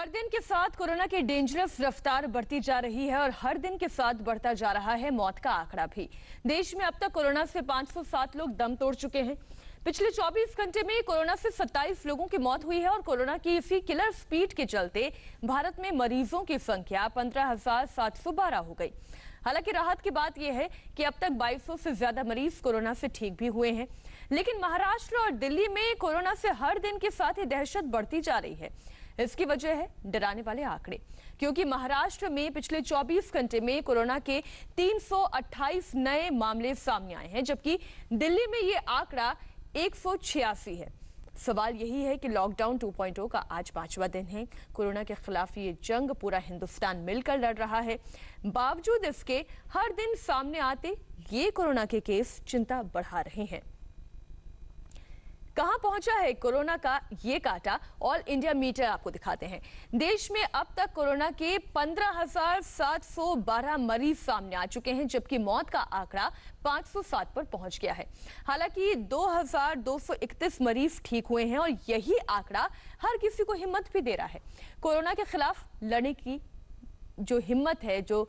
हर दिन के साथ कोरोना की डेंजरस रफ्तार बढ़ती जा रही है और हर दिन के साथ बढ़ता जा रहा है मौत का आंकड़ा भी देश में अब तक कोरोना से 507 लोग दम तोड़ चुके हैं पिछले 24 घंटे में कोरोना से 27 लोगों की मौत हुई है और कोरोना की इसी किलर स्पीड के चलते भारत में मरीजों की संख्या पंद्रह हो गई हालांकि राहत की बात यह है कि अब तक 2200 से ज्यादा मरीज कोरोना से ठीक भी हुए हैं लेकिन महाराष्ट्र और दिल्ली में कोरोना से हर दिन के साथ ही दहशत बढ़ती जा रही है इसकी वजह है डराने वाले आंकड़े क्योंकि महाराष्ट्र में पिछले 24 घंटे में कोरोना के 328 नए मामले सामने आए हैं जबकि दिल्ली में ये आंकड़ा एक है सवाल यही है कि लॉकडाउन 2.0 का आज पांचवा दिन है कोरोना के खिलाफ ये जंग पूरा हिंदुस्तान मिलकर लड़ रहा है बावजूद इसके हर दिन सामने आते ये कोरोना के केस चिंता बढ़ा रहे हैं कहां पहुंचा है कोरोना का ये काटा ऑल इंडिया मीटर आपको दिखाते हैं देश में अब तक कोरोना के 15,712 मरीज सामने आ चुके हैं जबकि मौत का आंकड़ा 507 पर पहुंच गया है हालांकि 2,231 मरीज ठीक हुए हैं और यही आंकड़ा हर किसी को हिम्मत भी दे रहा है कोरोना के खिलाफ लड़ने की जो हिम्मत है जो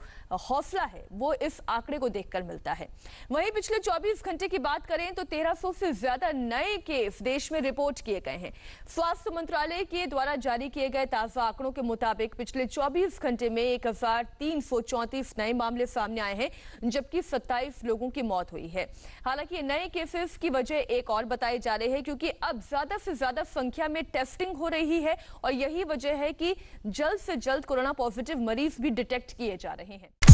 हौसला है वो इस आंकड़े को देखकर मिलता है वहीं पिछले 24 घंटे की बात करें तो 1300 से ज्यादा नए केस देश में रिपोर्ट किए गए हैं स्वास्थ्य मंत्रालय के द्वारा जारी किए गए ताजा आंकड़ों के मुताबिक पिछले चौबीस घंटे में एक नए मामले सामने आए हैं जबकि सत्ताईस लोगों की मौत हुई है हालांकि नए केसेस की वजह एक और बताए जा रहे हैं क्योंकि अब ज्यादा से ज्यादा संख्या में टेस्टिंग हो रही है और यही वजह है कि जल्द से जल्द कोरोना पॉजिटिव मरीज भी डिटेक्ट किए जा रहे हैं